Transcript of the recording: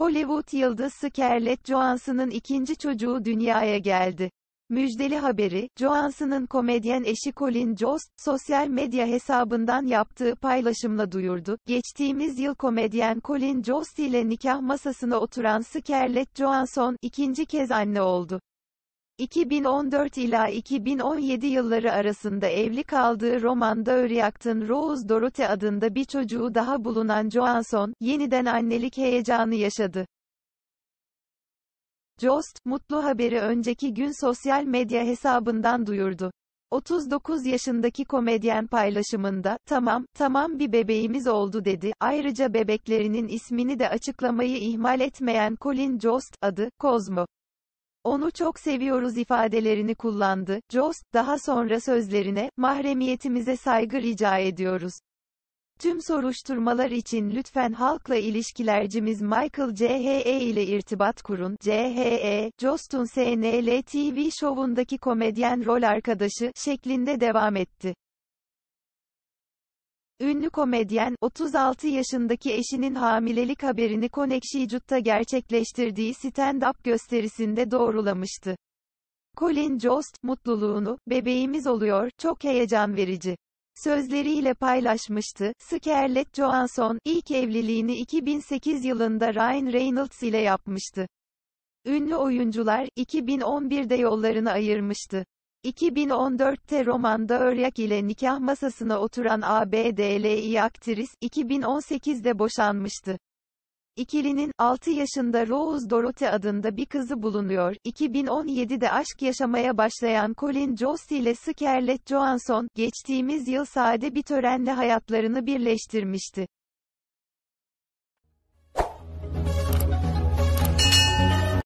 Hollywood yıldızı Scarlett Johansson'ın ikinci çocuğu dünyaya geldi. Müjdeli haberi, Johansson'ın komedyen eşi Colin Jost, sosyal medya hesabından yaptığı paylaşımla duyurdu. Geçtiğimiz yıl komedyen Colin Jost ile nikah masasına oturan Scarlett Johansson, ikinci kez anne oldu. 2014 ila 2017 yılları arasında evli kaldığı romanda Öryak'tın Rose Dorothy adında bir çocuğu daha bulunan Johansson, yeniden annelik heyecanı yaşadı. Jost, mutlu haberi önceki gün sosyal medya hesabından duyurdu. 39 yaşındaki komedyen paylaşımında, tamam, tamam bir bebeğimiz oldu dedi. Ayrıca bebeklerinin ismini de açıklamayı ihmal etmeyen Colin Jost, adı, Cosmo onu çok seviyoruz ifadelerini kullandı. Jost, daha sonra sözlerine, mahremiyetimize saygı rica ediyoruz. Tüm soruşturmalar için lütfen halkla ilişkilercimiz Michael CHE ile irtibat kurun. CHE, Jost'un SNL TV şovundaki komedyen rol arkadaşı şeklinde devam etti. Ünlü komedyen, 36 yaşındaki eşinin hamilelik haberini Konekşicut'ta gerçekleştirdiği stand-up gösterisinde doğrulamıştı. Colin Jost, mutluluğunu, bebeğimiz oluyor, çok heyecan verici. Sözleriyle paylaşmıştı. Scarlett Johansson, ilk evliliğini 2008 yılında Ryan Reynolds ile yapmıştı. Ünlü oyuncular, 2011'de yollarını ayırmıştı. 2014'te romanda Öryak ile nikah masasına oturan ABD'li aktris, 2018'de boşanmıştı. İkilinin 6 yaşında Rose Dorothy adında bir kızı bulunuyor. 2017'de aşk yaşamaya başlayan Colin Jost ile Scarlett Johansson geçtiğimiz yıl sade bir törenle hayatlarını birleştirmişti.